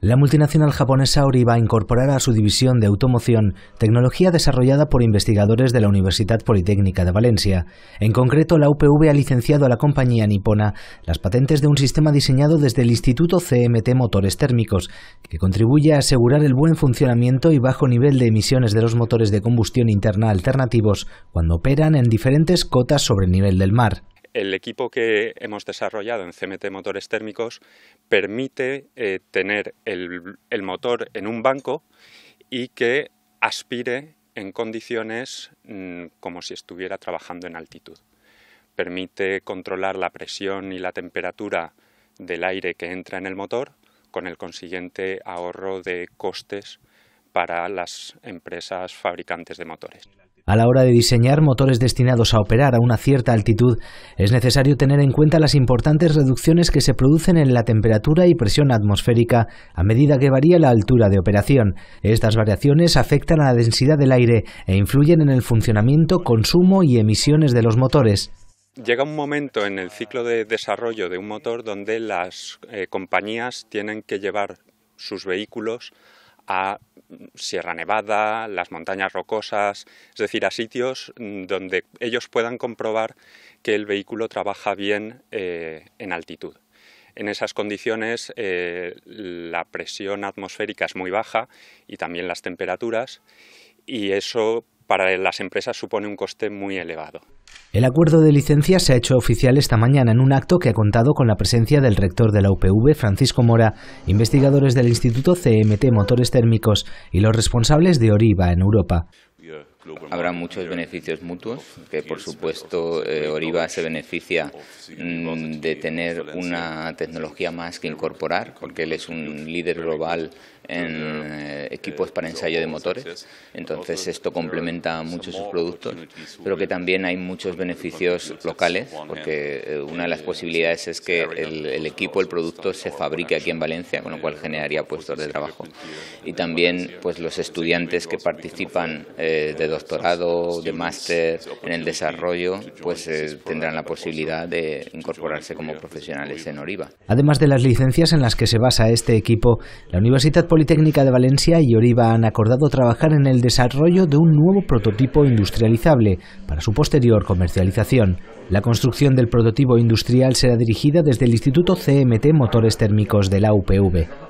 La multinacional japonesa a va a su división de automoción tecnología desarrollada por investigadores de la Universidad Politécnica de Valencia. En concreto, la UPV ha licenciado a la compañía nipona las patentes de un sistema diseñado desde el Instituto CMT Motores Térmicos, que contribuye a asegurar el buen funcionamiento y bajo nivel de emisiones de los motores de combustión interna alternativos cuando operan en diferentes cotas sobre el nivel del mar el equipo que hemos desarrollado en CMT Motores Térmicos permite eh, tener el, motor en un banco y que aspire en condiciones mm, como si estuviera trabajando en altitud. Permite controlar la presión y la temperatura del aire que entra en el motor con el consiguiente ahorro de costes para las empresas fabricantes de motores. A la hora de diseñar motores destinados a operar a una cierta altitud, es necesario tener en cuenta las importantes reducciones que se producen en la temperatura y presión atmosférica a medida que varía la altura de operación. Estas variaciones afectan a la densidad del aire e influyen en el funcionamiento, consumo y emisiones de los motores. Llega un momento en el ciclo de desarrollo de un motor donde las eh, compañías tienen que llevar sus vehículos a Sierra Nevada, las montañas rocosas, es decir, a sitios mm, donde ellos puedan comprobar que el vehículo trabaja bien eh, en altitud. En esas condiciones eh, la presión atmosférica es muy baja y también las temperaturas y eso para las empresas supone un coste muy elevado. El acuerdo de licencia se ha hecho oficial esta mañana en un acto que ha contado con la presencia del rector de la UPV, Francisco Mora, investigadores del Instituto CMT Motores Térmicos y los responsables de Oriva en Europa. Habrá muchos beneficios mutuos, que por supuesto Oriva eh, se beneficia mm, de tener una tecnología más que incorporar, porque él es un líder global en eh, eh, equipos para ensayo de motores. Entonces esto complementa mucho sus productos, pero que también hay muchos beneficios locales, porque una de las posibilidades es que el, equipo, el producto se fabrique aquí en Valencia, con lo cual generaría puestos de trabajo. Y también pues los uh, estudiantes que participan de doctorado, de máster en el desarrollo, pues eh, tendrán la posibilidad de incorporarse como profesionales en Oriva. Además de las licencias en las que se basa este equipo, la Universidad Politécnica de Valencia y Oriva han acordado trabajar en el desarrollo de un nuevo prototipo industrializable para su posterior comercialización. La construcción del prototipo industrial será dirigida desde el Instituto CMT Motores Térmicos de la UPV.